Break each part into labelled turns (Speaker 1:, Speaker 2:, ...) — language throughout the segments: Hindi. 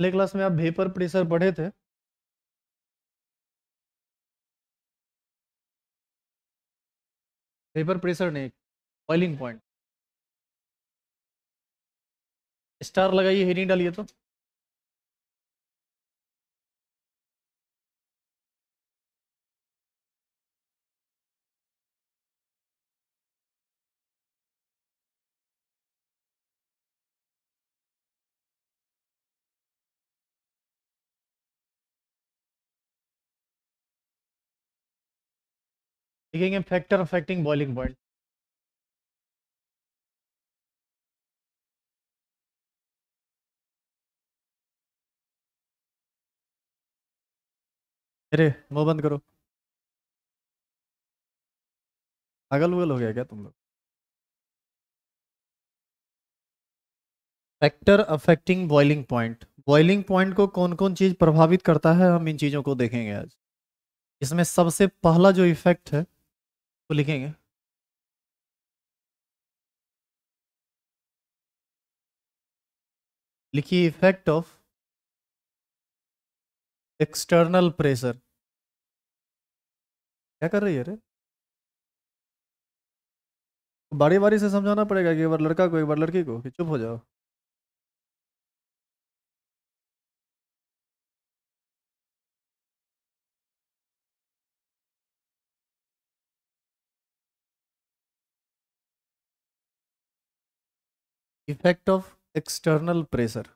Speaker 1: पिछले क्लास में आप वेपर प्रेशर पढ़े थे वेपर प्रेशर नहीं बॉइलिंग पॉइंट स्टार लगाइए हेडिंग डालिए तो देखेंगे फैक्टर अफेक्टिंग बॉलिंग पॉइंट अरे वो बंद करो अगल वगल हो गया क्या तुम लोग
Speaker 2: factor affecting boiling point boiling point को कौन कौन चीज़ प्रभावित करता है हम इन चीज़ों को देखेंगे आज इसमें सबसे पहला जो इफेक्ट है वो तो लिखेंगे
Speaker 1: लिखिए इफेक्ट ऑफ एक्सटर्नल प्रेशर क्या कर रही है अरे बारी बारी से समझाना पड़ेगा कि एक बार लड़का को एक बार लड़की को कि चुप हो जाओ effect of external pressure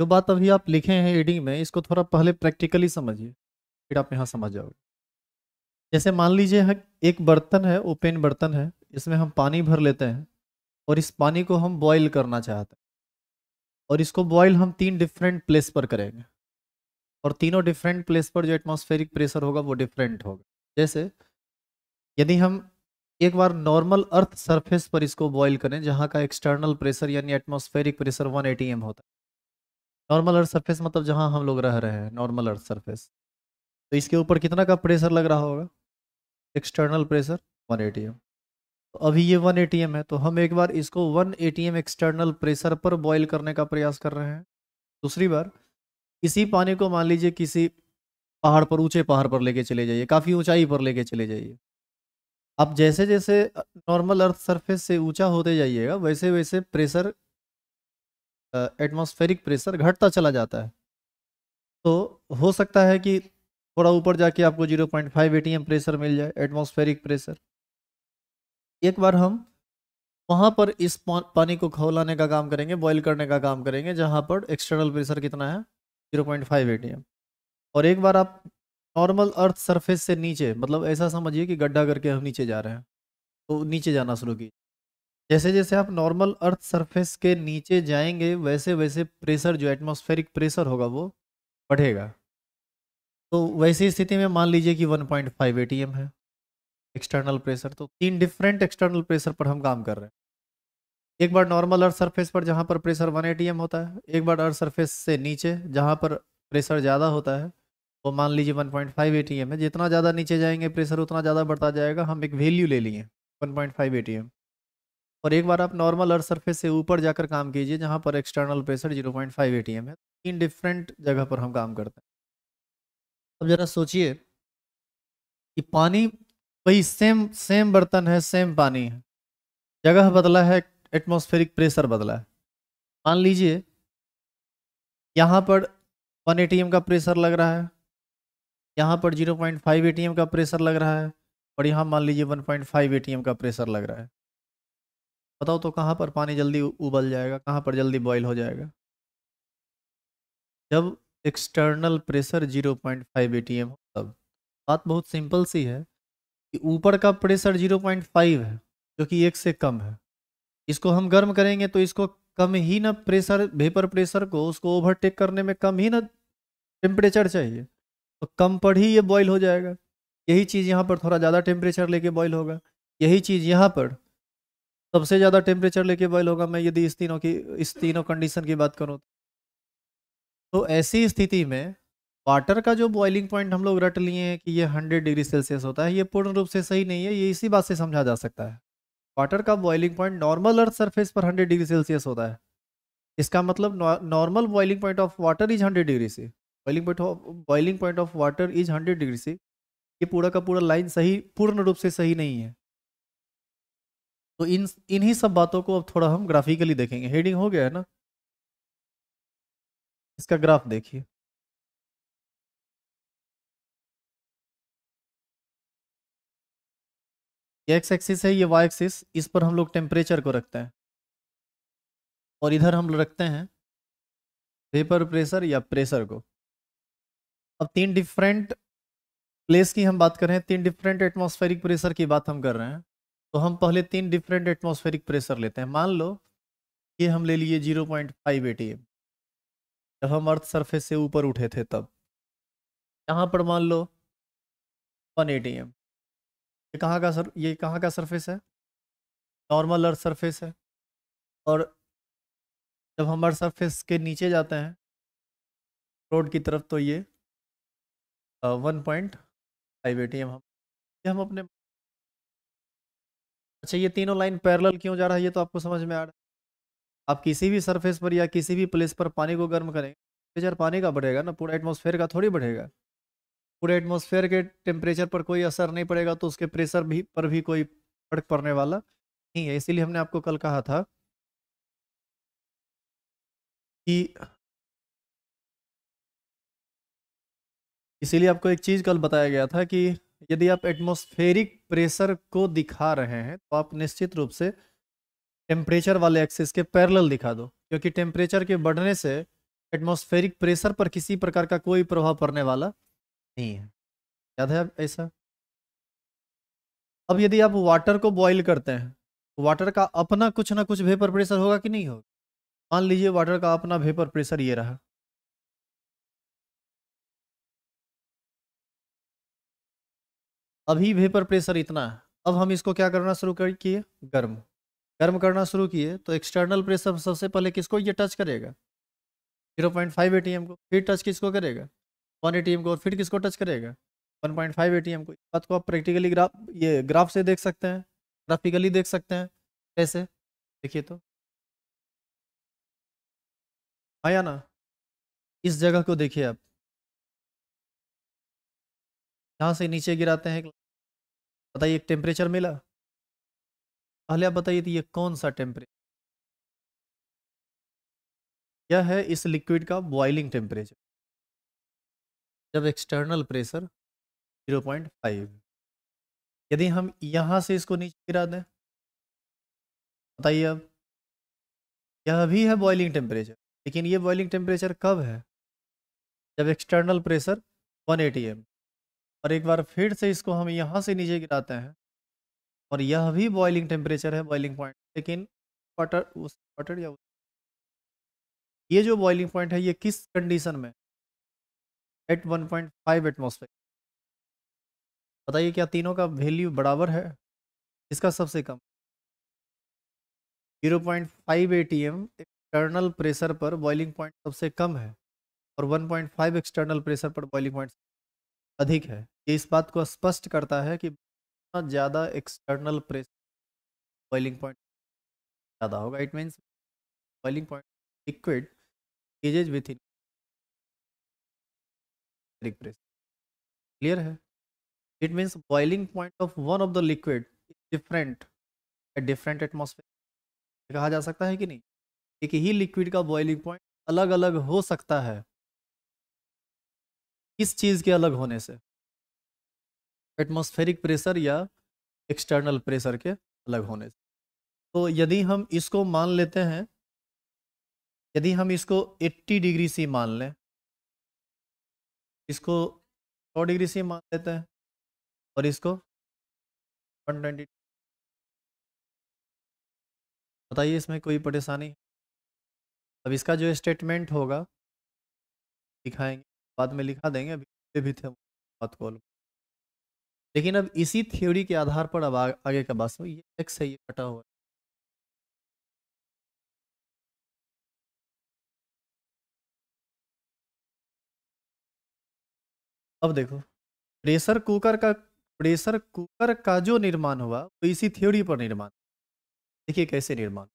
Speaker 2: जो बात अभी आप लिखे हैं एडिंग में इसको थोड़ा पहले प्रैक्टिकली समझिए फिर आप यहाँ समझ जाओगे जैसे मान लीजिए एक बर्तन है ओपन बर्तन है इसमें हम पानी भर लेते हैं और इस पानी को हम बॉईल करना चाहते हैं और इसको बॉईल हम तीन डिफरेंट प्लेस पर करेंगे और तीनों डिफरेंट प्लेस पर जो एटमॉस्फेरिक प्रेशर होगा वो डिफरेंट होगा जैसे यदि हम एक बार नॉर्मल अर्थ सरफेस पर इसको बॉईल करें जहाँ का एक्सटर्नल प्रेशर यानी एटमॉस्फेरिक प्रेशर 180 एम होता है नॉर्मल अर्थ सरफेस मतलब जहाँ हम लोग रह रहे हैं नॉर्मल अर्थ सरफेस तो इसके ऊपर कितना का प्रेशर लग रहा होगा एक्सटर्नल प्रेशर 180 एम अभी ये वन ए है तो हम एक बार इसको वन ए एक्सटर्नल प्रेशर पर बॉयल करने का प्रयास कर रहे हैं दूसरी बार इसी पानी को मान लीजिए किसी पहाड़ पर ऊंचे पहाड़ पर लेके चले जाइए काफ़ी ऊंचाई पर लेके चले जाइए आप जैसे जैसे नॉर्मल अर्थ सरफेस से ऊंचा होते जाइएगा वैसे वैसे प्रेशर एटमॉस्फेरिक प्रेशर घटता चला जाता है तो हो सकता है कि थोड़ा ऊपर जाके आपको 0.5 पॉइंट प्रेशर मिल जाए एटमॉस्फेरिक प्रेशर एक बार हम वहाँ पर इस पानी को खौलाने का काम करेंगे बॉईल करने का काम करेंगे जहाँ पर एक्सटर्नल प्रेशर कितना है जीरो पॉइंट फाइव एटीएम और एक बार आप नॉर्मल अर्थ सरफेस से नीचे मतलब ऐसा समझिए कि गड्ढा करके हम नीचे जा रहे हैं तो नीचे जाना शुरू कीजिए जैसे जैसे आप नॉर्मल अर्थ सरफेस के नीचे जाएंगे वैसे वैसे प्रेशर जो एटमोस्फेरिक प्रेशर होगा वो बढ़ेगा तो वैसी स्थिति में मान लीजिए कि 1.5 पॉइंट है एक्सटर्नल प्रेशर तो तीन डिफरेंट एक्सटर्नल प्रेशर पर हम काम कर रहे हैं एक बार नॉर्मल अर्थ सरफेस पर जहाँ पर प्रेशर 180 एटीएम होता है एक बार अर्थ सरफेस से नीचे जहाँ पर प्रेशर ज़्यादा होता है वो मान लीजिए 1.5 पॉइंट है जितना ज़्यादा नीचे जाएंगे प्रेशर उतना ज़्यादा बढ़ता जाएगा हम एक वैल्यू ले लिए 1.5 पॉइंट और एक बार आप नॉर्मल अर्थ सर्फेस से ऊपर जाकर काम कीजिए जहाँ पर एक्सटर्नल प्रेशर जीरो पॉइंट है तीन डिफरेंट जगह पर हम काम करते हैं अब ज़रा सोचिए कि पानी वही सेम सेम बर्तन है सेम पानी है जगह बदला है एटमोस्फेरिक प्रेशर बदला है मान लीजिए यहाँ पर 1 एटीएम का प्रेशर लग रहा है यहाँ पर 0.5 एटीएम का प्रेशर लग रहा है और यहाँ मान लीजिए 1.5 एटीएम का प्रेशर लग रहा है बताओ तो कहाँ पर पानी जल्दी उबल जाएगा कहाँ पर जल्दी बॉयल हो जाएगा जब एक्सटर्नल प्रेशर 0.5 एटीएम हो तब बात बहुत सिंपल सी है कि ऊपर का प्रेशर 0.5 है जो कि एक से कम है इसको हम गर्म करेंगे तो इसको कम ही ना प्रेशर वेपर प्रेशर को उसको ओवरटेक करने में कम ही ना टेम्परेचर चाहिए तो कम पर ही ये बॉईल हो जाएगा यही चीज़ यहाँ पर थोड़ा ज़्यादा टेम्परेचर लेके बॉईल होगा यही चीज़ यहाँ पर सबसे ज़्यादा टेम्परेचर लेके बॉयल होगा मैं यदि इस तीनों की इस तीनों कंडीशन की बात करूँ तो, तो ऐसी स्थिति में वाटर का जो बॉइलिंग पॉइंट हम लोग रट लिए हैं कि ये 100 डिग्री सेल्सियस होता है ये पूर्ण रूप से सही नहीं है ये इसी बात से समझा जा सकता है वाटर का boiling point normal earth surface पर 100 डिग्री सेल्सियस होता है इसका मतलब normal boiling point of water is 100 degree से boiling point of boiling point of water is hundred degree से ये पूरा का पूरा लाइन सही पूर्ण रूप से सही नहीं है तो इन इन्हीं सब बातों को अब थोड़ा हम ग्राफिकली देखेंगे हेडिंग हो गया है ना
Speaker 1: इसका ग्राफ देखिए ये एक्स एक्सिस है ये वाई एक्सिस
Speaker 2: इस पर हम लोग टेम्परेचर को रखते हैं और इधर हम रखते हैं वेपर प्रेशर या प्रेशर को अब तीन डिफरेंट प्लेस की हम बात कर रहे हैं तीन डिफरेंट एटमॉस्फेरिक प्रेशर की बात हम कर रहे हैं तो हम पहले तीन डिफरेंट एटमॉस्फेरिक प्रेशर लेते हैं मान लो ये हम ले लिए zero point five A T M जब हम अर्थ सरफेस से ऊपर उठे थे तब यहाँ पर मान लो वन ए टी एम ये कहाँ का सर ये कहाँ का सरफेस है
Speaker 1: नॉर्मल अर्थ सरफेस है और जब हम अर्थ सरफेस के नीचे जाते हैं रोड की तरफ तो ये one
Speaker 2: point five A T M हम ये हम अपने अच्छा ये तीनों लाइन पैरेलल क्यों जा रहा है ये तो आपको समझ में आ रहा है आप किसी भी सरफेस पर या किसी भी प्लेस पर पानी को गर्म करेंगे टेम्परेचर पानी का बढ़ेगा ना पूरा एटमोसफेयर का थोड़ी बढ़ेगा पूरे एटमोसफेयर के टेम्परेचर पर कोई असर नहीं पड़ेगा तो उसके प्रेशर भी पर भी कोई फर्क पड़ने वाला नहीं है इसीलिए हमने आपको कल कहा था कि इसीलिए आपको एक चीज़ कल बताया गया था कि यदि आप एटमॉस्फेरिक प्रेशर को दिखा रहे हैं तो आप निश्चित रूप से टेम्परेचर वाले एक्सिस के पैरेलल दिखा दो क्योंकि टेम्परेचर के बढ़ने से एटमॉस्फेरिक प्रेशर पर किसी प्रकार का कोई प्रभाव पड़ने वाला नहीं है याद है ऐसा अब यदि आप वाटर को बॉईल करते हैं तो वाटर का अपना कुछ ना कुछ वेपर प्रेशर होगा कि नहीं होगा मान लीजिए वाटर का अपना वेपर प्रेशर ये रहा अभी वेपर प्रेशर इतना है अब हम इसको क्या करना शुरू कर किए गर्म गर्म करना शुरू किए तो एक्सटर्नल प्रेशर सबसे पहले किसको ये टच करेगा 0.5 पॉइंट को फिर टच किसको करेगा वन ए को और फिर किसको टच करेगा वन पॉइंट फाइव एटीएम को इस बात को आप प्रैक्टिकली ग्राफ ये ग्राफ से देख सकते हैं ग्राफिकली देख सकते हैं कैसे देखिए तो
Speaker 1: आया हाँ ना इस जगह को देखिए आप यहाँ से नीचे गिराते हैं बताइए एक टेम्परेचर मिला
Speaker 2: पहले आप बताइए ये कौन सा टेम्परेचर यह है इस लिक्विड का बॉइलिंग टेम्परेचर जब एक्सटर्नल प्रेशर 0.5 यदि हम यहाँ से इसको नीचे गिरा दें बताइए अब यह भी है बॉइलिंग टेम्परेचर लेकिन ये बॉइलिंग टेम्परेचर कब है जब एक्सटर्नल प्रेशर वन एटी और एक बार फिर से इसको हम यहाँ से नीचे गिराते हैं और यह भी बॉइलिंग टेम्परेचर है बॉइलिंग पॉइंट लेकिन वाटर उस वाटर या उस ये जो बॉइलिंग पॉइंट है ये किस कंडीशन में at one point five atmosphere बताइए क्या तीनों का वैल्यू बराबर है इसका सबसे कम zero point five A T external pressure पर बॉइलिंग पॉइंट सबसे कम है और one point five external pressure पर बॉइलिंग पॉइंट अधिक है ये इस बात को स्पष्ट करता है कि ज़्यादा एक्सटर्नल प्रेशर बॉइलिंग पॉइंट ज़्यादा होगा it means boiling point liquid
Speaker 1: ages with in pressure. Clear
Speaker 2: है it means boiling point of one of the liquid is different at different atmosphere. कहा जा सकता है कि नहीं एक ही लिक्विड का बॉइलिंग पॉइंट अलग अलग हो सकता है इस चीज के अलग होने से एटमॉस्फेरिक प्रेशर या एक्सटर्नल प्रेशर के अलग होने से तो यदि हम इसको मान लेते हैं यदि हम इसको 80 डिग्री सी मान लें इसको सौ डिग्री से
Speaker 1: मान लेते हैं और इसको वन ट्वेंटी
Speaker 2: बताइए इसमें कोई परेशानी अब इसका जो स्टेटमेंट होगा दिखाएंगे बाद में लिखा देंगे अभी भी थे बात कॉल लेकिन अब इसी थ्योरी के आधार पर अब आगे का बात ये एक्स है ये
Speaker 1: कटा हुआ अब देखो
Speaker 2: प्रेशर कुकर का प्रेशर कुकर का जो निर्माण हुआ वो तो इसी थ्योरी पर निर्माण देखिए कैसे निर्माण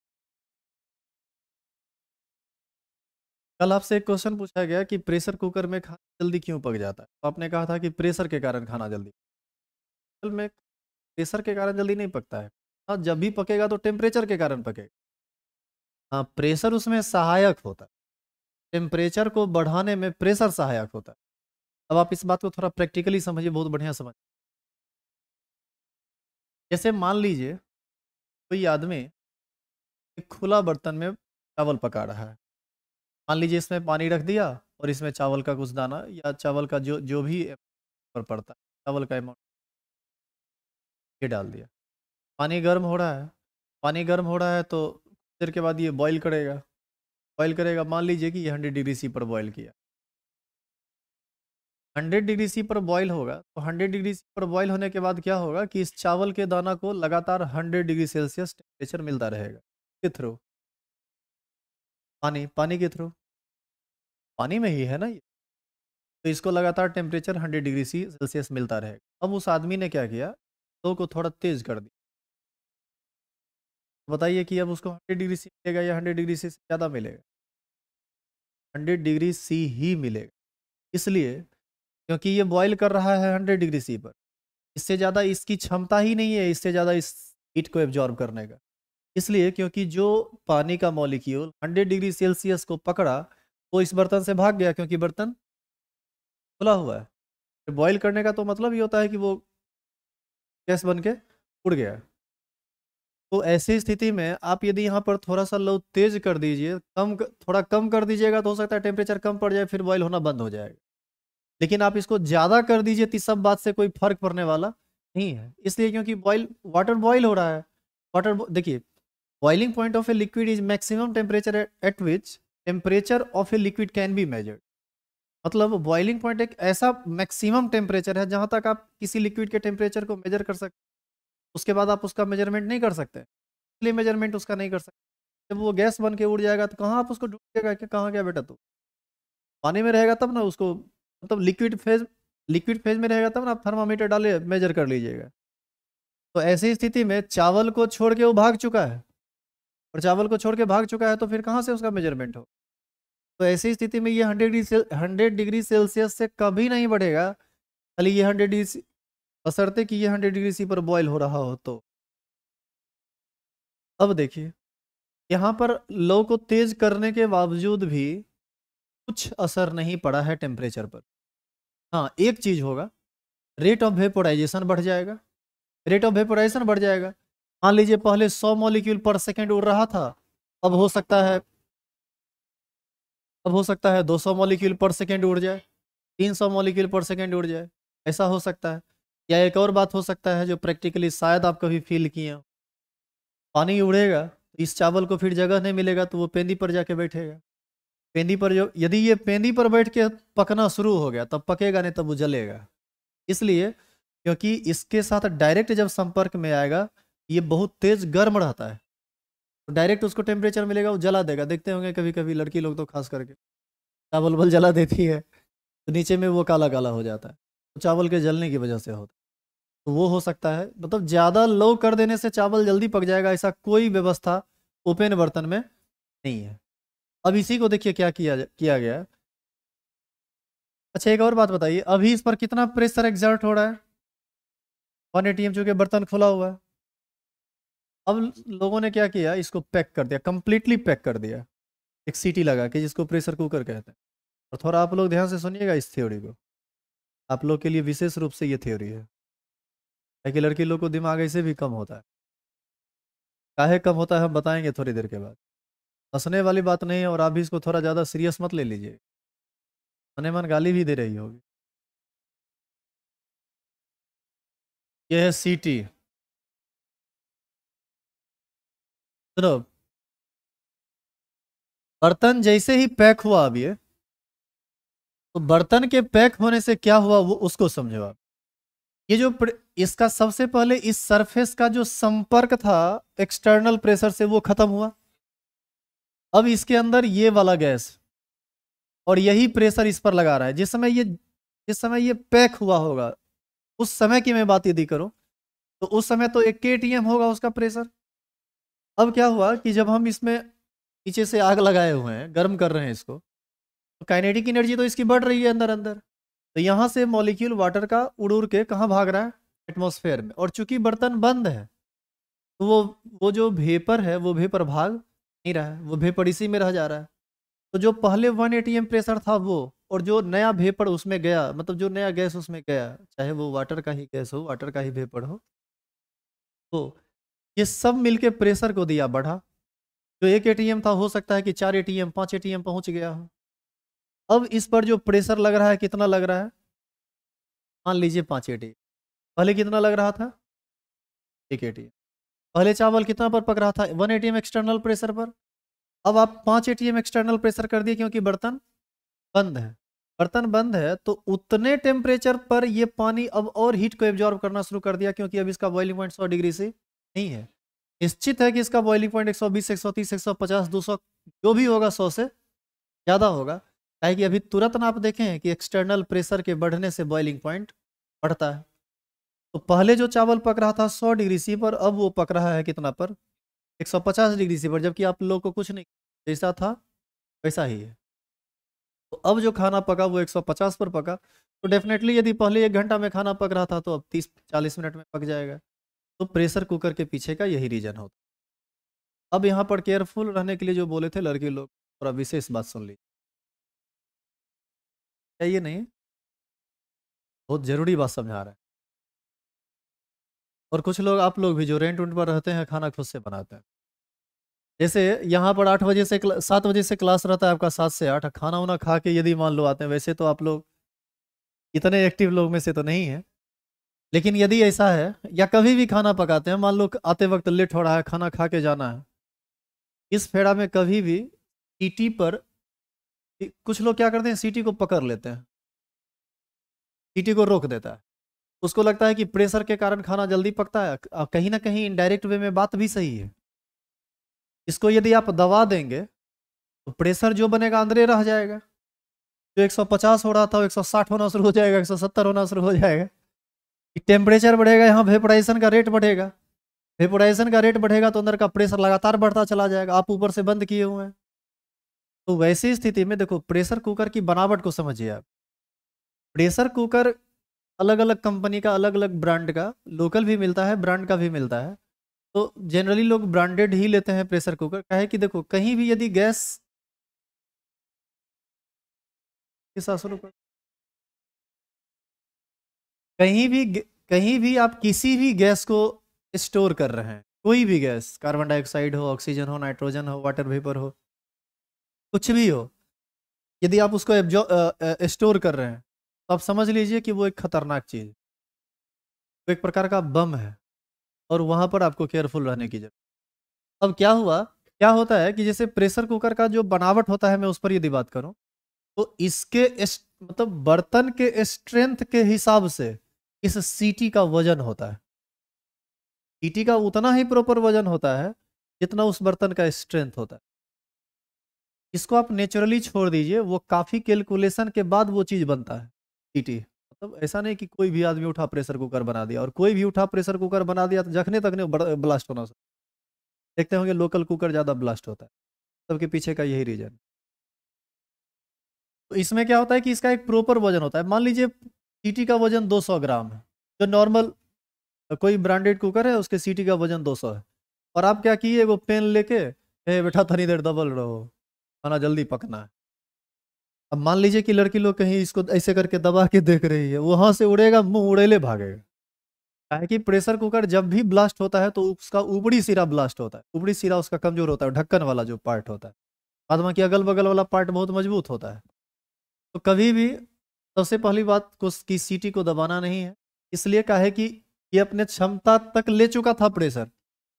Speaker 2: कल आपसे एक क्वेश्चन पूछा गया कि प्रेशर कुकर में खाना जल्दी क्यों पक जाता है तो आपने कहा था कि प्रेशर के कारण खाना जल्दी कल में प्रेशर के कारण जल्दी नहीं पकता है हाँ जब भी पकेगा तो टेम्परेचर के कारण पकेगा हाँ प्रेशर उसमें सहायक होता है टेम्परेचर को बढ़ाने में प्रेशर सहायक होता है अब आप इस बात को थोड़ा प्रैक्टिकली समझिए बहुत बढ़िया समझ जैसे मान लीजिए कोई आदमी एक खुला बर्तन में चावल पका रहा है मान लीजिए इसमें पानी रख दिया और इसमें चावल का कुछ दाना या चावल का जो जो भी पर पड़ता है चावल का अमाउंट ये डाल दिया पानी गर्म हो रहा है पानी गर्म हो रहा है तो देर के बाद ये बॉईल करेगा बॉईल करेगा मान लीजिए कि ये हंड्रेड डिग्री सी पर बॉईल किया हंड्रेड डिग्री सी पर बॉयल होगा तो हंड्रेड डिग्री सी पर बॉयल होने के बाद क्या होगा कि इस चावल के दाना को लगातार हंड्रेड डिग्री सेल्सियस टेम्परेचर मिलता रहेगा के थ्रू पानी पानी के थ्रू पानी में ही है ना ये तो इसको लगातार temperature hundred degree C Celsius मिलता रहेगा अब उस आदमी ने क्या किया तो को थोड़ा तेज कर दिया बताइए कि अब उसको हंड्रेड डिग्री सी मिलेगा या हंड्रेड डिग्री सी ज़्यादा मिलेगा हंड्रेड डिग्री सी ही मिलेगा इसलिए क्योंकि ये बॉयल कर रहा है हंड्रेड डिग्री सी पर इससे ज़्यादा इसकी क्षमता ही नहीं है इससे ज़्यादा इस हीट को एब्जॉर्ब करने का इसलिए क्योंकि जो पानी का मॉलिक्यूल 100 डिग्री सेल्सियस को पकड़ा वो इस बर्तन से भाग गया क्योंकि बर्तन खुला हुआ है बॉयल करने का तो मतलब ये होता है कि वो गैस बन के उड़ गया तो ऐसी स्थिति में आप यदि यहाँ पर थोड़ा सा लो तेज कर दीजिए कम थोड़ा कम कर दीजिएगा तो हो सकता है टेम्परेचर कम पड़ जाए फिर बॉयल होना बंद हो जाएगा लेकिन आप इसको ज़्यादा कर दीजिए तो सब बात से कोई फर्क पड़ने वाला नहीं है इसलिए क्योंकि बॉइल वाटर बॉयल हो रहा है वाटर देखिए boiling point of a liquid is maximum temperature at which temperature of a liquid can be measured मतलब बॉइलिंग पॉइंट एक ऐसा मैक्सिमम टेम्परेचर है जहां तक आप किसी लिक्विड के टेम्परेचर को मेजर कर सकते उसके बाद आप उसका मेजरमेंट नहीं कर सकते इसलिए मेजरमेंट उसका नहीं कर सकते जब वो गैस बन के उड़ जाएगा तो कहाँ आप उसको ढूंढेगा कि कहाँ गया बेटा तो पानी में रहेगा तब ना उसको मतलब लिक्विड फेज लिक्विड फेज में रहेगा तब ना आप थर्मामीटर डाले मेजर कर लीजिएगा तो ऐसी स्थिति में चावल को छोड़ के वो भाग चुका है और चावल को छोड़ के भाग चुका है तो फिर कहाँ से उसका मेजरमेंट हो तो ऐसी स्थिति में ये hundred degree hundred degree Celsius से कभी नहीं बढ़ेगा खाली ये हंड्रेड डिग्री बसरते कि ये हंड्रेड डिग्री सी पर बॉयल हो रहा हो तो अब देखिए यहाँ पर लो को तेज करने के बावजूद भी कुछ असर नहीं पड़ा है टेम्परेचर पर हाँ एक चीज होगा रेट ऑफ वेपोराइजेशन बढ़ जाएगा रेट ऑफ वेपोराइजेशन बढ़ जाएगा मान लीजिए पहले सौ मोलिक्यूल पर सेकेंड उड़ रहा था अब हो सकता है अब हो सकता है 200 मॉलिक्यूल पर सेकेंड उड़ जाए 300 मॉलिक्यूल पर सेकेंड उड़ जाए ऐसा हो सकता है या एक और बात हो सकता है जो प्रैक्टिकली शायद आप कभी फील किए पानी उड़ेगा तो इस चावल को फिर जगह नहीं मिलेगा तो वो पेंदी पर जाके बैठेगा पेंदी पर जो यदि ये पेंदी पर बैठ के पकना शुरू हो गया तब पकेगा नहीं तब वो जलेगा इसलिए क्योंकि इसके साथ डायरेक्ट जब संपर्क में आएगा ये बहुत तेज गर्म रहता है तो डायरेक्ट उसको टेम्परेचर मिलेगा वो जला देगा देखते होंगे कभी कभी लड़की लोग तो खास करके चावल बल जला देती है तो नीचे में वो काला काला हो जाता है तो चावल के जलने की वजह से होता है तो वो हो सकता है मतलब ज़्यादा लो कर देने से चावल जल्दी पक जाएगा ऐसा कोई व्यवस्था ओपन बर्तन में नहीं है अब इसी को देखिए क्या किया किया गया अच्छा एक और बात बताइए अभी इस पर कितना प्रेशर एग्जर्ट हो रहा है वन एटी एम चूंकि बर्तन खुला हुआ है अब लोगों ने क्या किया इसको पैक कर दिया कंप्लीटली पैक कर दिया एक सीटी लगा के जिसको प्रेशर कुकर कहते हैं और थोड़ा आप लोग ध्यान से सुनिएगा इस थ्योरी को आप लोग के लिए विशेष रूप से ये थ्योरी है कि लड़की लोग को दिमाग ऐसे भी कम होता है काहे कम होता है हम बताएंगे थोड़ी देर के बाद हंसने वाली बात नहीं है और आप भी इसको थोड़ा ज़्यादा सीरियस मत ले लीजिए मन मन गाली भी दे रही होगी
Speaker 1: यह है सीटी सुनो बर्तन जैसे ही पैक हुआ
Speaker 2: अभी तो बर्तन के पैक होने से क्या हुआ वो उसको समझो आप ये जो इसका सबसे पहले इस सरफेस का जो संपर्क था एक्सटर्नल प्रेशर से वो खत्म हुआ अब इसके अंदर ये वाला गैस और यही प्रेशर इस पर लगा रहा है जिस समय ये जिस समय ये पैक हुआ होगा उस समय की मैं बात यदि करूँ तो उस समय तो एक के होगा उसका प्रेशर अब क्या हुआ कि जब हम इसमें नीचे से आग लगाए हुए हैं गर्म कर रहे हैं इसको तो काइनेटिक एनर्जी तो इसकी बढ़ रही है अंदर अंदर तो यहाँ से मॉलिक्यूल वाटर का उड़ उड़ के कहाँ भाग रहा है एटमोसफेयर में और चूंकि बर्तन बंद है तो वो वो जो भेपर है वो भेपर भाग नहीं रहा है वो भेपर इसी में रह जा रहा है तो जो पहले वन एटी प्रेशर था वो और जो नया भेपर उसमें गया मतलब जो नया गैस उसमें गया चाहे वो वाटर का ही गैस हो वाटर का ही भेपर हो तो ये सब मिलके प्रेशर को दिया बढ़ा जो एक एटीएम था हो सकता है कि चार एटीएम पांच एटीएम पहुंच गया हो अब इस पर जो प्रेशर लग रहा है कितना लग रहा है मान लीजिए पाँच ए पहले कितना लग रहा था एक ए पहले चावल कितना पर पक रहा था वन ए एक्सटर्नल प्रेशर पर अब आप पाँच ए एक्सटर्नल प्रेशर कर दिए क्योंकि बर्तन बंद है बर्तन बंद है तो उतने टेम्परेचर पर ये पानी अब और हीट को एब्जॉर्व करना शुरू कर दिया क्योंकि अब इसका बॉइलिंग पॉइंट सौ डिग्री से नहीं है निश्चित है कि इसका बॉइलिंग पॉइंट 120, 130, 150, 200 जो भी होगा 100 से ज़्यादा होगा कि अभी तुरंत ना आप देखें कि एक्सटर्नल प्रेशर के बढ़ने से बॉइलिंग पॉइंट बढ़ता है तो पहले जो चावल पक रहा था 100 डिग्री सी पर अब वो पक रहा है कितना पर 150 डिग्री सी पर जबकि आप लोग को कुछ नहीं जैसा था वैसा ही है तो अब जो खाना पका वो 150 पर पका तो डेफिनेटली यदि पहले एक घंटा में खाना पक रहा था तो अब 30-40 मिनट में पक जाएगा तो प्रेशर कुकर के पीछे का यही रीजन होता अब यहाँ पर केयरफुल रहने के लिए जो बोले थे लड़के लोग थोड़ा विशेष बात सुन लीजिए क्या ये नहीं बहुत ज़रूरी बात समझा रहे हैं और कुछ लोग आप लोग भी जो रेंट उन्ट पर रहते हैं खाना खुद से बनाते हैं जैसे यहाँ पर आठ बजे से सात बजे से क्लास रहता है आपका सात से आठ खाना वाना खा के यदि मान लो आते हैं वैसे तो आप लोग इतने एक्टिव लोग में से तो नहीं है लेकिन यदि ऐसा है या कभी भी खाना पकाते हैं मान लो आते वक्त लेट हो रहा है खाना खा के जाना है इस फेड़ा में कभी भी सीटी पर कुछ लोग क्या करते हैं सीटी को पकड़ लेते हैं सीटी को रोक देता है उसको लगता है कि प्रेशर के कारण खाना जल्दी पकता है कहीं ना कहीं इनडायरेक्ट वे में बात भी सही है इसको यदि आप दबा देंगे तो प्रेशर जो बनेगा अंदर रह जाएगा जो 150 हो रहा था वो 160 होना शुरू हो जाएगा 170 होना शुरू हो जाएगा टेम्परेचर बढ़ेगा यहाँ वेपोराइजेशन का रेट बढ़ेगा वेपोराइजेशन का रेट बढ़ेगा तो अंदर का प्रेशर लगातार बढ़ता चला जाएगा आप ऊपर से बंद किए हुए हैं तो वैसी स्थिति में देखो प्रेशर कुकर की बनावट को समझिए आप प्रेशर कुकर अलग अलग कंपनी का अलग अलग ब्रांड का लोकल भी मिलता है ब्रांड का भी मिलता है तो जनरली लोग ब्रांडेड ही लेते हैं प्रेशर कुकर कहे कि देखो कहीं भी यदि गैस कहीं भी कहीं भी आप किसी भी गैस को स्टोर कर रहे हैं कोई भी गैस कार्बन डाइऑक्साइड हो ऑक्सीजन हो नाइट्रोजन हो वाटर वेपर हो कुछ भी हो यदि आप उसको स्टोर कर रहे हैं तो आप समझ लीजिए कि वो एक खतरनाक चीज़ वो एक प्रकार का बम है और वहाँ पर आपको केयरफुल रहने की जरूरत अब क्या हुआ क्या होता है कि जैसे प्रेशर कुकर का जो बनावट होता है मैं उस पर यदि बात करूँ तो इसके इस, मतलब बर्तन के स्ट्रेंथ के हिसाब से इस सीटी का वजन होता है सीटी का उतना ही प्रॉपर वजन होता है जितना उस बर्तन का स्ट्रेंथ होता है इसको आप नेचुरली छोड़ दीजिए वो काफ़ी कैलकुलेशन के बाद वो चीज़ बनता है सीटी मतलब ऐसा नहीं कि कोई भी आदमी उठा प्रेशर कुकर बना दिया और कोई भी उठा प्रेशर कुकर बना दिया तो जखने तक नहीं ब्लास्ट होना सकता देखते होंगे लोकल कुकर ज़्यादा ब्लास्ट होता है सबके पीछे का यही रीज़न तो इसमें क्या होता है कि इसका एक प्रॉपर वजन होता है मान लीजिए सीटी का वजन 200 ग्राम है जो नॉर्मल कोई ब्रांडेड कुकर है उसके सीटी का वजन 200 है और आप क्या किए वो पेन लेके ए बैठा थनी देर दबल रहो खाना जल्दी पकना है अब मान लीजिए कि लड़की लोग कहीं इसको ऐसे करके दबा के देख रही है वहां से उड़ेगा मुंह उड़ेले भागेगा कहे कि प्रेशर कुकर जब भी ब्लास्ट होता है तो उसका ऊपरी सिरा ब्लास्ट होता है ऊपरी सिरा उसका कमजोर होता है ढक्कन वाला जो पार्ट होता है में कि अगल बगल वाला पार्ट बहुत मजबूत होता है तो कभी भी सबसे पहली बात को की सीटी को दबाना नहीं है इसलिए है कि ये अपने क्षमता तक ले चुका था प्रेशर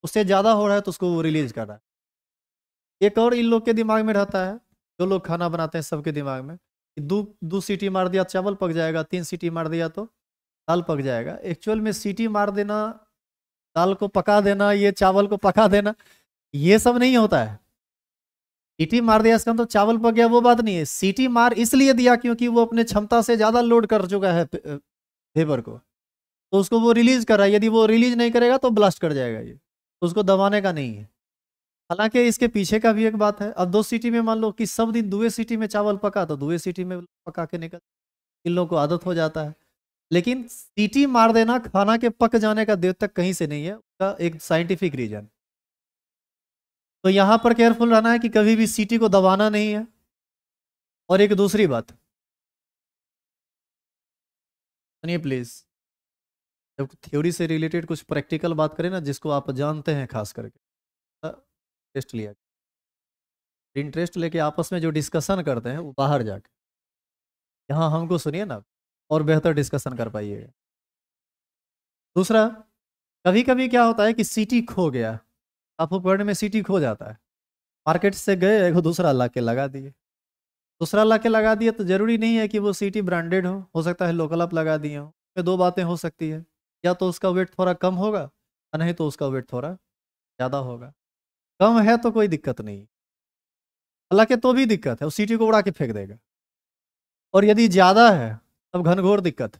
Speaker 2: उससे ज़्यादा हो रहा है तो उसको वो रिलीज कर रहा है एक और इन लोग के दिमाग में रहता है जो लोग खाना बनाते हैं सबके दिमाग में कि दो दो सीटी मार दिया चावल पक जाएगा तीन सीटी मार दिया तो दाल पक जाएगा एक्चुअल में सीटी मार देना दाल को पका देना ये चावल को पका देना ये सब नहीं होता है सीटी मार दिया इसका तो चावल पक गया वो बात नहीं है सीटी मार इसलिए दिया क्योंकि वो अपने क्षमता से ज़्यादा लोड कर चुका है फेबर को तो उसको वो रिलीज कर रहा है यदि वो रिलीज नहीं करेगा तो ब्लास्ट कर जाएगा ये तो उसको दबाने का नहीं है हालांकि इसके पीछे का भी एक बात है अब दो सिटी में मान लो कि सब दिन दुए सिटी में चावल पका तो दुए सिटी में पका के निकल इन लोगों को आदत हो जाता है लेकिन सिटी मार देना खाना के पक जाने का देर तक कहीं से नहीं है उसका एक साइंटिफिक रीजन तो यहाँ पर केयरफुल रहना है कि कभी भी सिटी को दबाना नहीं है और एक दूसरी बात सुनिए प्लीज जब थ्योरी से रिलेटेड कुछ प्रैक्टिकल बात करें ना जिसको आप जानते हैं खास करके इंटरेस्ट लिया इंटरेस्ट लेके आपस में जो डिस्कशन करते हैं वो बाहर जाके यहाँ हमको सुनिए ना और बेहतर डिस्कशन कर पाइएगा दूसरा कभी कभी क्या होता है कि सिटी खो गया आप उपकरण में सिटी खो जाता है मार्केट से गए एक दूसरा ला के लगा दिए दूसरा ला के लगा दिए तो जरूरी नहीं है कि वो सिटी ब्रांडेड हो हो सकता है लोकल अप लगा दिए हो उसमें दो बातें हो सकती है या तो उसका वेट थोड़ा कम होगा नहीं तो उसका वेट थोड़ा ज़्यादा होगा कम है तो कोई दिक्कत नहीं हालांकि तो भी दिक्कत है वो सीटी को उड़ा के फेंक देगा और यदि ज़्यादा है तब घनघोर दिक्कत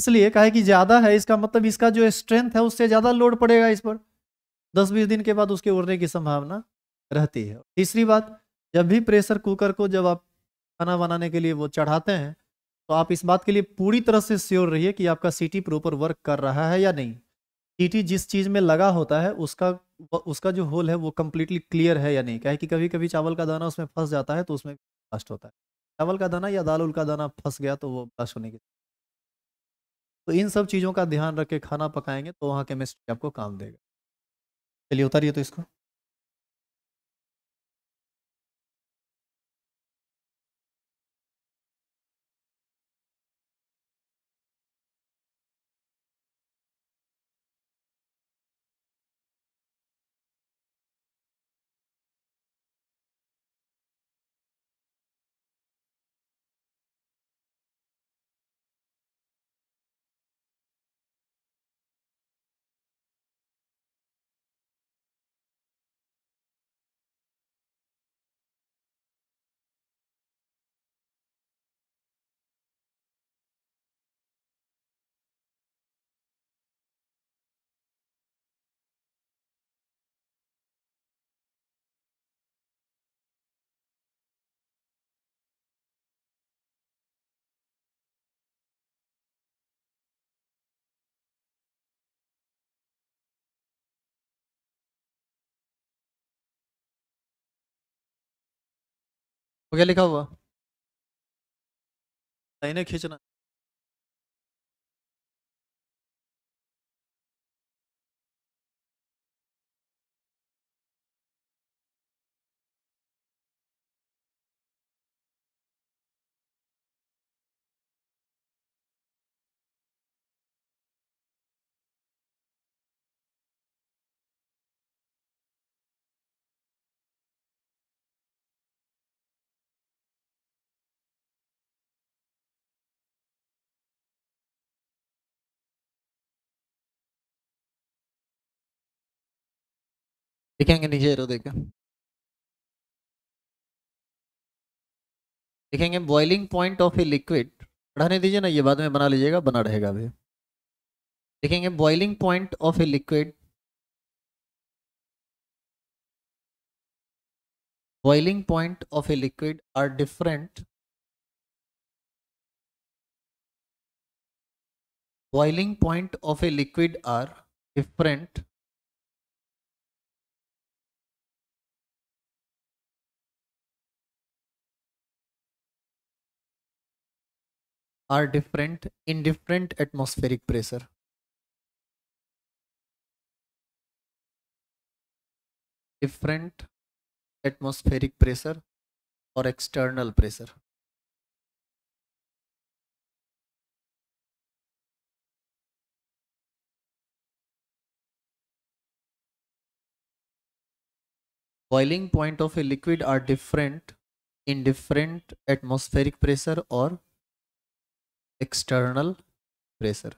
Speaker 2: इसलिए कहे कि ज़्यादा है इसका मतलब इसका जो स्ट्रेंथ है उससे ज़्यादा लोड पड़ेगा इस पर दस बीस दिन के बाद उसके उड़ने की संभावना रहती है तीसरी बात जब भी प्रेशर कुकर को जब आप खाना बनाने के लिए वो चढ़ाते हैं तो आप इस बात के लिए पूरी तरह से श्योर रहिए कि आपका सीटी प्रॉपर वर्क कर रहा है या नहीं टीटी जिस चीज में लगा होता है उसका उसका जो होल है वो कम्प्लीटली क्लियर है या नहीं क्या कि कभी कभी चावल का दाना उसमें फंस जाता है तो उसमें ब्लास्ट होता है चावल का दाना या दाल उल का दाना फंस गया तो वो ब्लास्ट होने की तो इन सब चीज़ों का ध्यान रख के खाना पकाएंगे तो वहाँ केमिस्ट्री आपको काम देगा चलिए
Speaker 1: उतारिए तो इसको क्या लिखा हुआ लाइनें खींचना लिखेंगे नीचे हीरो देख
Speaker 2: लिखेंगे boiling point of a liquid पढ़ाने दीजिए ना ये बाद में बना लीजिएगा बना रहेगा अभी लिखेंगे boiling point of a liquid
Speaker 1: boiling point of a liquid are different boiling point of a liquid are different are different in different atmospheric pressure. Different atmospheric pressure or external pressure.
Speaker 2: boiling point of a liquid are different in different atmospheric pressure or external pressure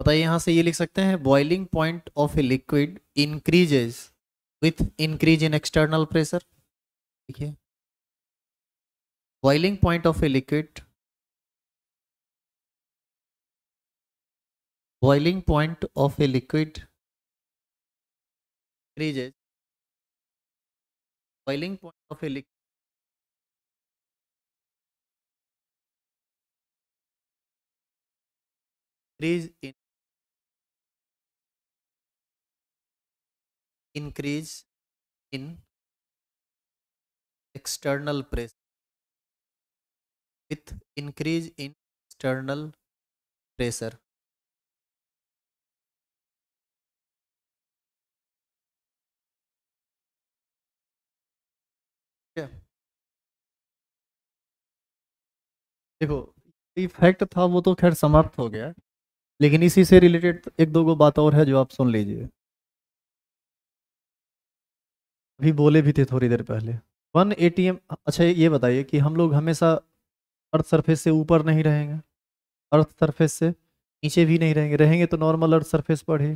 Speaker 2: बताइए यहां से ये लिख सकते हैं boiling point of a liquid increases with increase in external pressure देखिए boiling point of a liquid
Speaker 1: boiling point of a liquid increases boiling point of a liquid increase in increase in external pressure with increase in external pressure yeah.
Speaker 2: देखो ये फैक्ट था वो तो खैर समाप्त हो गया लेकिन इसी से रिलेटेड एक दो गो बात और है जो आप सुन लीजिए अभी बोले भी थे थोड़ी देर पहले वन ए अच्छा ये बताइए कि हम लोग हमेशा अर्थ सरफेस से ऊपर नहीं रहेंगे अर्थ सरफेस से नीचे भी नहीं रहेंगे रहेंगे तो नॉर्मल अर्थ सरफेस पर ही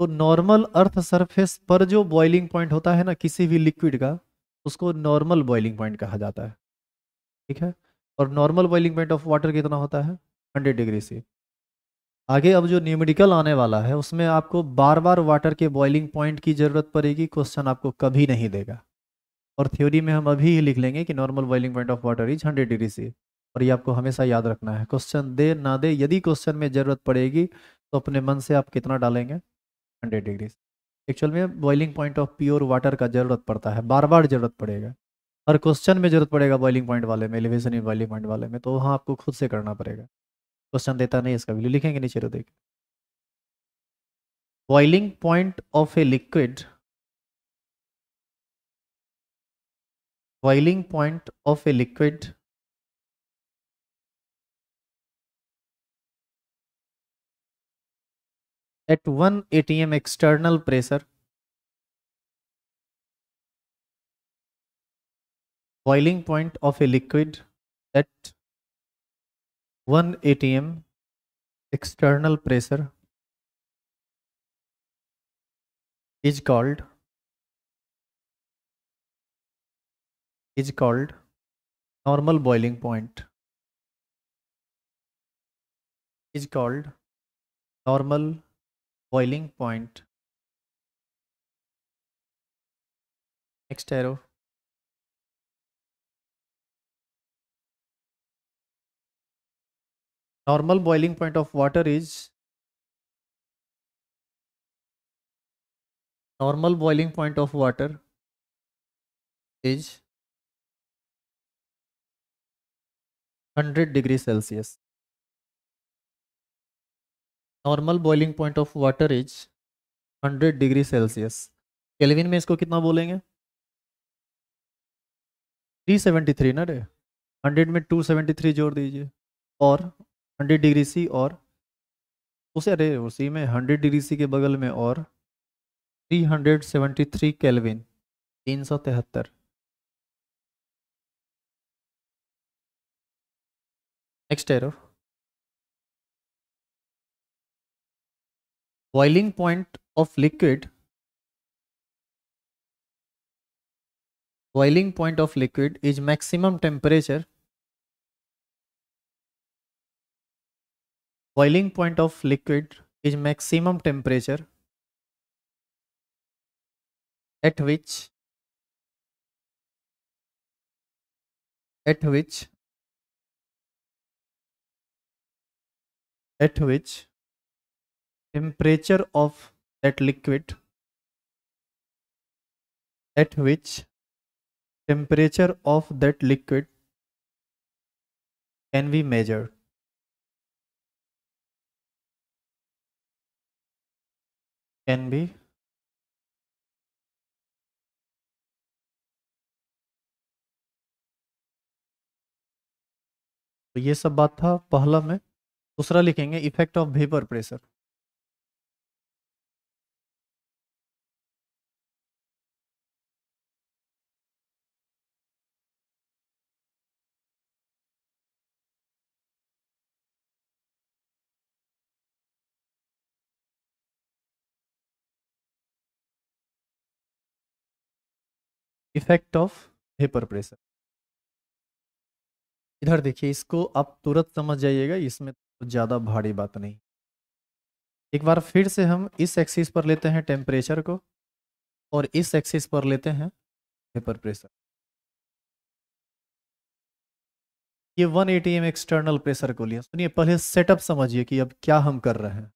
Speaker 2: तो नॉर्मल अर्थ सरफेस पर जो बॉइलिंग पॉइंट होता है ना किसी भी लिक्विड का उसको नॉर्मल बॉइलिंग पॉइंट कहा जाता है ठीक है और normal boiling point of water कितना होता है हंड्रेड डिग्री से आगे अब जो न्यूमेडिकल आने वाला है उसमें आपको बार बार वाटर के बॉइलिंग पॉइंट की ज़रूरत पड़ेगी क्वेश्चन आपको कभी नहीं देगा और थ्योरी में हम अभी ही लिख लेंगे कि normal boiling point of water is hundred degree C और ये आपको हमेशा याद रखना है क्वेश्चन दे ना दे यदि क्वेश्चन में ज़रूरत पड़ेगी तो अपने मन से आप कितना डालेंगे हंड्रेड डिग्री एक्चुअल में boiling point of pure water का ज़रूरत पड़ता है बार बार ज़रूरत पड़ेगा हर क्वेश्चन में ज़रूरत पड़ेगा बॉइलिंग पॉइंट वाले में एलिवेशन इन बॉइलिंग पॉइंट वाले में तो वहाँ आपको खुद से करना पड़ेगा क्वेश्चन देता नहीं इसका वैल्यू लिखेंगे नीचे तो देख
Speaker 1: boiling point of a liquid boiling point of a liquid at one ATM external pressure boiling point of a liquid at 1 atm external pressure is called is called normal boiling point is called normal boiling point next arrow normal boiling point of water is normal boiling point of water is 100 degree celsius normal boiling point of water is
Speaker 2: 100 degree Celsius kelvin में इसको कितना बोलेंगे 373 ना रे 100 में 273 जोड़ दीजिए और हंड्रेड डिग्री सी और उसे अरे उसी में हंड्रेड डिग्री सी के बगल में और three hundred seventy three kelvin तीन सौ तिहत्तर
Speaker 1: next arrow boiling point of liquid
Speaker 2: boiling point of liquid is maximum temperature boiling point of liquid is maximum temperature
Speaker 1: at which at which at which temperature of that liquid at which temperature of that liquid can be measured can be तो ये सब बात था पहला में दूसरा लिखेंगे effect of vapour pressure effect
Speaker 2: of vapour pressure इधर देखिए इसको आप तुरंत समझ जाइएगा इसमें तो ज़्यादा भारी बात नहीं एक बार फिर से हम इस एक्सिस पर लेते हैं टेम्परेचर को और इस एक्सिस पर लेते हैं हेपर प्रेशर ये 180 एटी एम एक्सटर्नल प्रेशर को लिया सुनिए पहले सेटअप समझिए कि अब क्या हम कर रहे हैं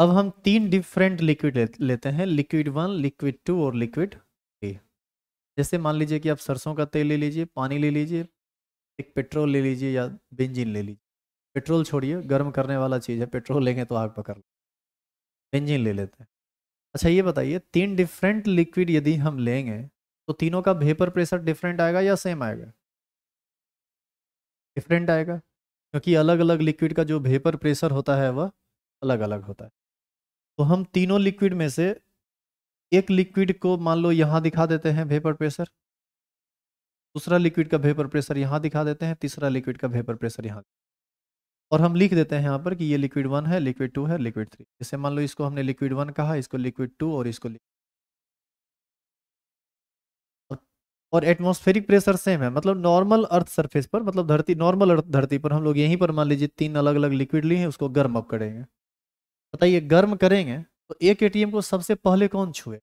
Speaker 2: अब हम तीन डिफरेंट लिक्विड लेते हैं लिक्विड वन लिक्विड टू और लिक्विड जैसे मान लीजिए कि आप सरसों का तेल ले लीजिए पानी ले लीजिए एक पेट्रोल ले लीजिए या बेंजिन ले लीजिए पेट्रोल छोड़िए गर्म करने वाला चीज़ है पेट्रोल लेंगे तो आग पकड़ बेंजिन ले लेते हैं अच्छा ये बताइए तीन डिफरेंट लिक्विड यदि हम लेंगे तो तीनों का भेपर प्रेशर डिफरेंट आएगा या सेम आएगा डिफरेंट आएगा क्योंकि अलग अलग लिक्विड का जो भेपर प्रेशर होता है वह अलग अलग होता है तो हम तीनों लिक्विड में से एक लिक्विड को मान लो यहाँ दिखा देते हैं वेपर प्रेशर दूसरा लिक्विड का वेपर प्रेशर यहाँ दिखा देते हैं तीसरा लिक्विड का वेपर प्रेशर यहाँ और हम लिख देते हैं यहाँ पर कि ये लिक्विड वन है लिक्विड टू है लिक्विड थ्री जैसे मान लो इसको हमने लिक्विड वन कहा इसको लिक्विड टू और इसको और एटमॉस्फेरिक प्रेशर सेम है मतलब नॉर्मल अर्थ सरफेस पर मतलब धरती नॉर्मल अर्थ धरती पर हम लोग यहीं पर मान लीजिए तीन अलग अलग लिक्विड लिए हैं उसको गर्म अप करेंगे बताइए गर्म करेंगे तो एक एटीएम को सबसे पहले कौन छुए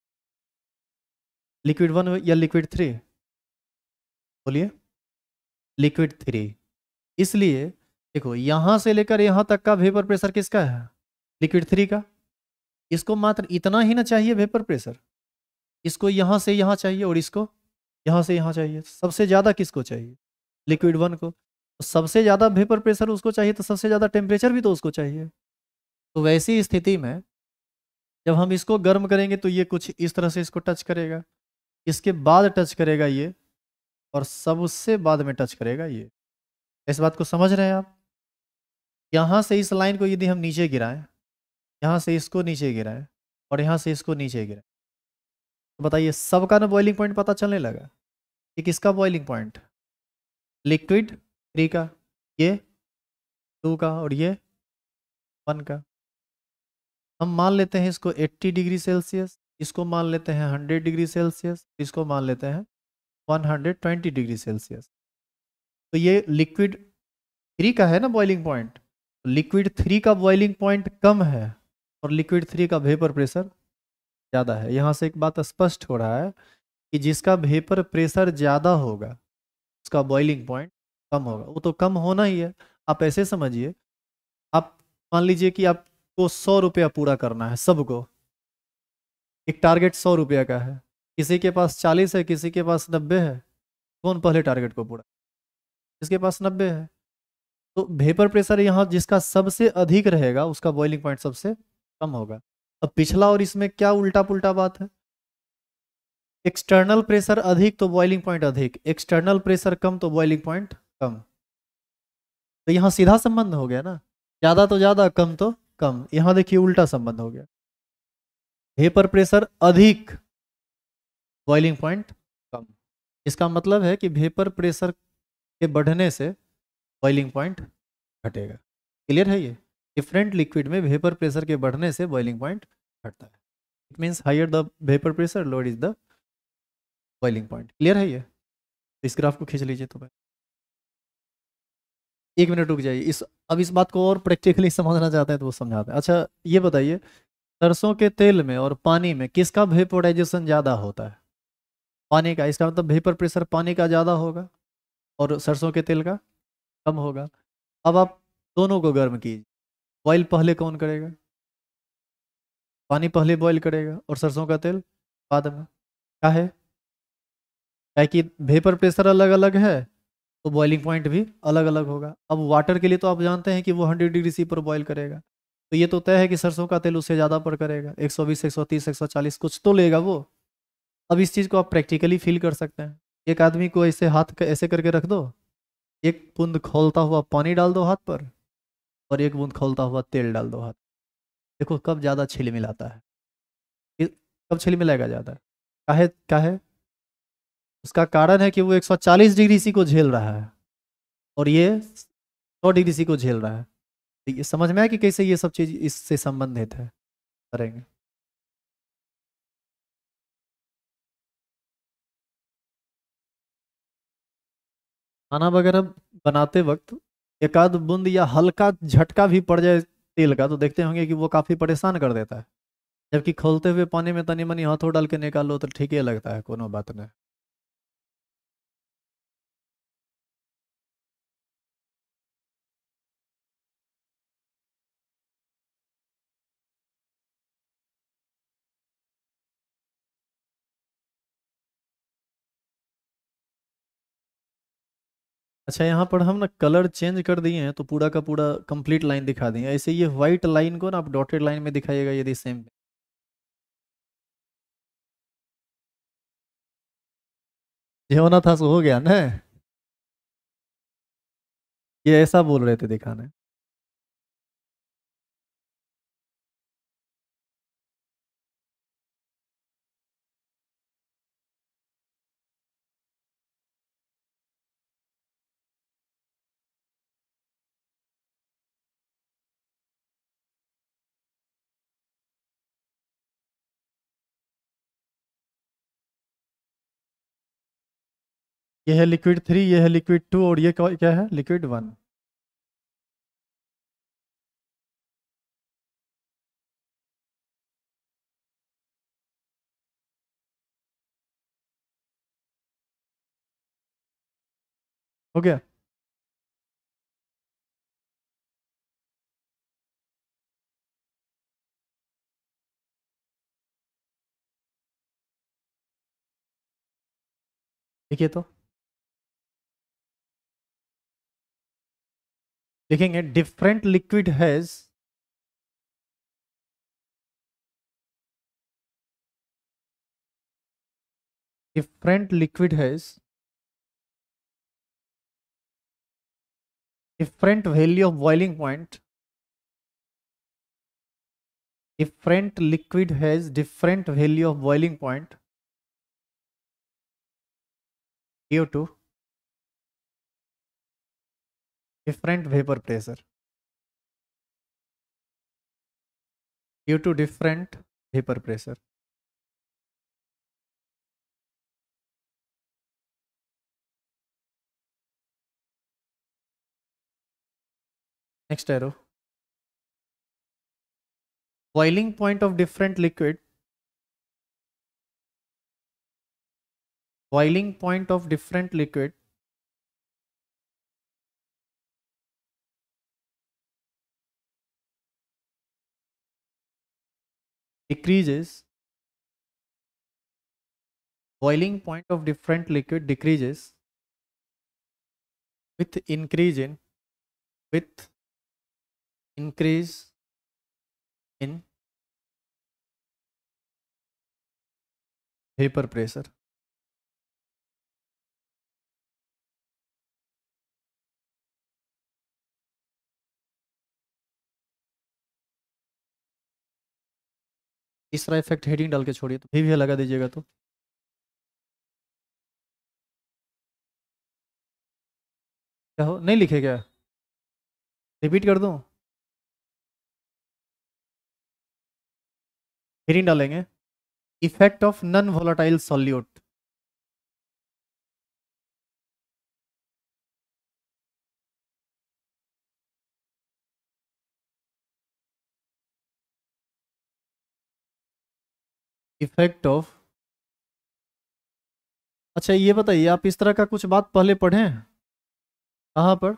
Speaker 2: लिक्विड वन या लिक्विड थ्री बोलिए लिक्विड थ्री इसलिए देखो यहां से लेकर यहां तक का वेपर प्रेशर किसका है लिक्विड थ्री का इसको मात्र इतना ही ना चाहिए वेपर प्रेशर इसको यहाँ से यहाँ चाहिए और इसको यहाँ से यहाँ चाहिए सबसे ज़्यादा किसको चाहिए लिक्विड वन को तो सबसे ज़्यादा वेपर प्रेशर उसको चाहिए तो सबसे ज़्यादा टेम्परेचर भी तो उसको चाहिए तो वैसी स्थिति में जब हम इसको गर्म करेंगे तो ये कुछ इस तरह से इसको टच करेगा इसके बाद टच करेगा ये और सब उससे बाद में टच करेगा ये इस बात को समझ रहे हैं आप यहाँ से इस लाइन को यदि हम नीचे गिराएं यहाँ से इसको नीचे गिराएं और यहाँ से इसको नीचे गिराएं तो बताइए सबका ना बॉइलिंग पॉइंट पता चलने लगा कि किसका बॉइलिंग पॉइंट लिक्विड थ्री का ये टू का और ये वन का हम मान लेते हैं इसको 80 डिग्री सेल्सियस इसको मान लेते हैं 100 डिग्री सेल्सियस इसको मान लेते हैं 120 डिग्री सेल्सियस तो ये लिक्विड थ्री का है ना बॉइलिंग पॉइंट तो लिक्विड थ्री का बॉइलिंग पॉइंट कम है और लिक्विड थ्री का वेपर प्रेशर ज़्यादा है यहाँ से एक बात स्पष्ट हो रहा है कि जिसका वेपर प्रेशर ज़्यादा होगा उसका बॉइलिंग पॉइंट कम होगा वो तो कम होना ही है आप ऐसे समझिए आप मान लीजिए कि आप को सौ रुपया पूरा करना है सबको एक टारगेट सौ रुपया का है किसी के पास चालीस है किसी के पास नब्बे है कौन पहले टारगेट को पूरा जिसके पास नब्बे है तो भेपर प्रेशर यहाँ जिसका सबसे अधिक रहेगा उसका बॉइलिंग पॉइंट सबसे कम होगा अब पिछला और इसमें क्या उल्टा पुल्टा बात है एक्सटर्नल प्रेशर अधिक तो बॉइलिंग पॉइंट अधिक एक्सटर्नल प्रेशर कम तो बॉइलिंग पॉइंट कम तो यहाँ सीधा संबंध हो गया ना ज़्यादा तो ज़्यादा कम तो कम यहां देखिए उल्टा संबंध हो गया वेपर प्रेशर अधिक बॉइलिंग पॉइंट कम इसका मतलब है कि वेपर प्रेशर के बढ़ने से बॉइलिंग पॉइंट घटेगा क्लियर है ये डिफरेंट लिक्विड में वेपर प्रेशर के बढ़ने से बॉइलिंग पॉइंट घटता है it means higher the vapour pressure lower is the boiling point clear है ये इस ग्राफ को खींच लीजिए तो भाई एक मिनट रुक जाइए इस अब इस बात को और प्रैक्टिकली समझना चाहते हैं तो वो समझाते हैं अच्छा ये बताइए सरसों के तेल में और पानी में किसका वेपोराइजेशन ज़्यादा होता है पानी का इसका मतलब वेपर प्रेशर पानी का ज़्यादा होगा और सरसों के तेल का कम होगा अब आप दोनों को गर्म कीजिए बॉयल पहले कौन करेगा पानी पहले बॉयल करेगा और सरसों का तेल बाद में क्या है क्या कि वेपर प्रेशर अलग अलग है तो बॉइलिंग पॉइंट भी अलग अलग होगा अब वाटर के लिए तो आप जानते हैं कि वो हंड्रेड डिग्री सी पर बॉयल करेगा तो ये तो तय है कि सरसों का तेल उससे ज़्यादा पर करेगा 120, 130, 140 कुछ तो लेगा वो अब इस चीज़ को आप प्रैक्टिकली फील कर सकते हैं एक आदमी को ऐसे हाथ ऐसे करके रख दो एक बूंद खोलता हुआ पानी डाल दो हाथ पर और एक बूंद खोलता हुआ तेल डाल दो हाथ देखो कब ज़्यादा छिल मिलाता है कब छिल मिलाएगा ज़्यादा काहे काहे उसका कारण है कि वो 140 डिग्री सी को झेल रहा है और ये 100 डिग्री सी को झेल रहा है तो ये समझ में आया कि कैसे ये सब चीज़ इससे संबंधित है करेंगे खाना वगैरह बनाते वक्त एकाध बूंद या हल्का झटका भी पड़ जाए तेल का तो देखते होंगे कि वो काफ़ी परेशान कर देता है जबकि खोलते हुए पानी में तनी मनी हाथों डाल के निकालो तो ठीक ही लगता है कोनो बात नहीं अच्छा यहाँ पर हम ना कलर चेंज कर दिए हैं तो पूरा का पूरा कंप्लीट लाइन दिखा दिए ऐसे ये व्हाइट लाइन को ना आप डॉटेड लाइन में दिखाइएगा यदि सेम
Speaker 1: ये होना था सो हो गया ना ये ऐसा बोल रहे थे दिखाने ये है लिक्विड थ्री ये है लिक्विड टू और ये क्या है लिक्विड वन हो गया ठीक है तो देखेंगे different liquid has different liquid has
Speaker 2: different value of boiling point different liquid has different value of boiling point
Speaker 1: CO2 different vapor pressure due to different vapor pressure next arrow boiling point of different liquid boiling point of different liquid decreases boiling point of different liquid decreases with increase in with increase in vapor pressure तीसरा इफेक्ट हेडिंग डाल के छोड़िए तो भी लगा दीजिएगा तो क्या हो नहीं लिखे क्या रिपीट कर दो हेडिंग डालेंगे effect of non volatile solute effect of
Speaker 2: अच्छा ये बताइए आप इस तरह का कुछ बात पहले पढ़े हैं कहाँ पर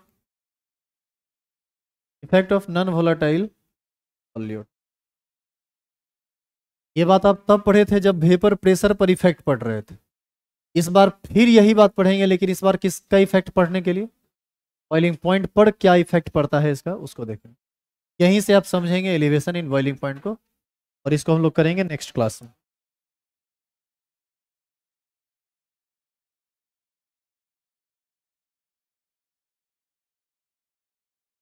Speaker 2: effect of non volatile solute ये बात आप तब पढ़े थे जब वेपर प्रेशर पर इफेक्ट पढ़ रहे थे इस बार फिर यही बात पढ़ेंगे लेकिन इस बार किसका इफेक्ट पढ़ने के लिए बॉइलिंग पॉइंट पर क्या इफेक्ट पड़ता है इसका उसको देखें यहीं से आप समझेंगे एलिवेशन इन बॉइलिंग पॉइंट को और इसको हम लोग करेंगे नेक्स्ट क्लास में